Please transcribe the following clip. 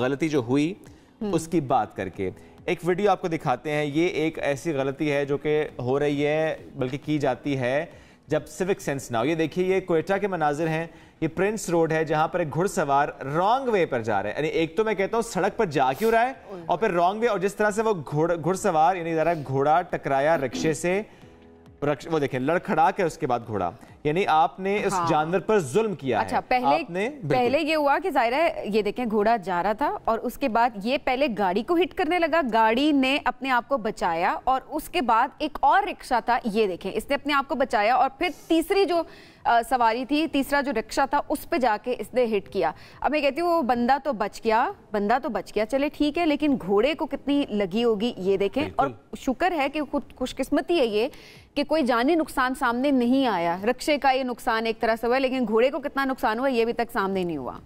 गलती जो हुई हम्म। उसकी बात करके एक वीडियो आपको दिखाते हैं ये एक ऐसी गलती है जो कि हो रही है बल्कि की जाती है जब सिविक सेंस ना हो ये देखिए ये कोयटा के मनाजिर हैं ये प्रिंस रोड है जहां पर एक घुड़सवार रॉन्ग वे पर जा रहे हैं यानी एक तो मैं कहता हूँ सड़क पर जा क्यों रहा है और फिर रॉन्ग वे और जिस तरह से वो घोड़ घुड़सवार यानी जरा घोड़ा टकराया रिक्शे से वो देखें लड़खड़ा के उसके बाद घोड़ा यानी आपने इस हाँ। जानवर पर जुल्म किया अच्छा है। पहले आपने पहले ये हुआ कि जाहिर है ये देखें घोड़ा जा रहा था और उसके बाद ये पहले गाड़ी को हिट करने लगा गाड़ी ने अपने आप को बचाया और उसके बाद एक और रिक्शा था ये देखें इसने अपने आप को बचाया और फिर तीसरी जो आ, सवारी थी तीसरा जो रिक्शा था उस पर जाके इसने हिट किया अब मैं कहती हूँ वो बंदा तो बच गया बंदा तो बच गया चले ठीक है लेकिन घोड़े को कितनी लगी होगी ये देखें और शुक्र है कि खुद खुशकिस्मती है ये कि कोई जानी नुकसान सामने नहीं आया रिक्शे का ये नुकसान एक तरह से हुआ लेकिन घोड़े को कितना नुकसान हुआ ये अभी तक सामने नहीं हुआ